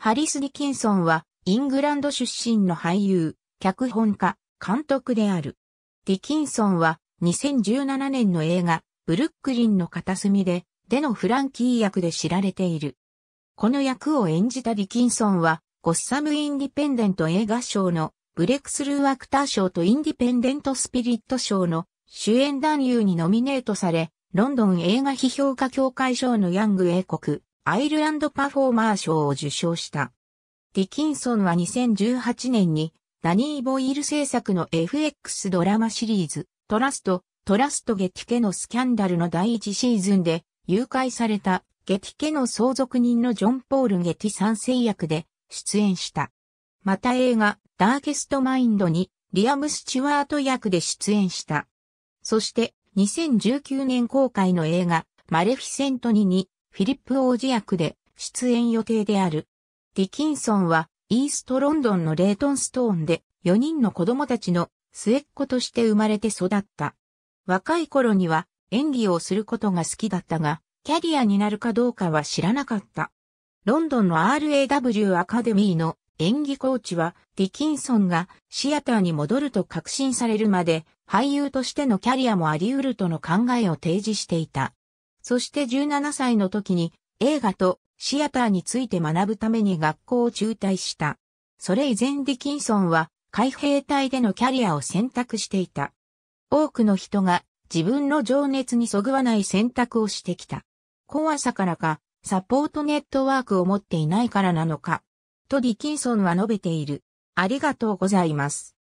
ハリス・ディキンソンは、イングランド出身の俳優、脚本家、監督である。ディキンソンは、2017年の映画、ブルックリンの片隅で、でのフランキー役で知られている。この役を演じたディキンソンは、ゴッサム・インディペンデント映画賞の、ブレクスルーアクター賞とインディペンデントスピリット賞の主演男優にノミネートされ、ロンドン映画批評家協会賞のヤング英国アイルランドパフォーマー賞を受賞した。ディキンソンは2018年にダニー・ボイール制作の FX ドラマシリーズトラスト、トラストゲティケのスキャンダルの第1シーズンで誘拐されたゲティケの相続人のジョン・ポール・ゲティ三世役で出演した。また映画ダーケストマインドにリアム・スチュワート役で出演した。そして2019年公開の映画マレフィセントににフィリップ王子役で出演予定である。ディキンソンはイーストロンドンのレイトンストーンで4人の子供たちの末っ子として生まれて育った。若い頃には演技をすることが好きだったが、キャリアになるかどうかは知らなかった。ロンドンの RAW アカデミーの演技コーチはディキンソンがシアターに戻ると確信されるまで俳優としてのキャリアもあり得るとの考えを提示していた。そして17歳の時に映画とシアターについて学ぶために学校を中退した。それ以前ディキンソンは海兵隊でのキャリアを選択していた。多くの人が自分の情熱にそぐわない選択をしてきた。怖さからか、サポートネットワークを持っていないからなのか、とディキンソンは述べている。ありがとうございます。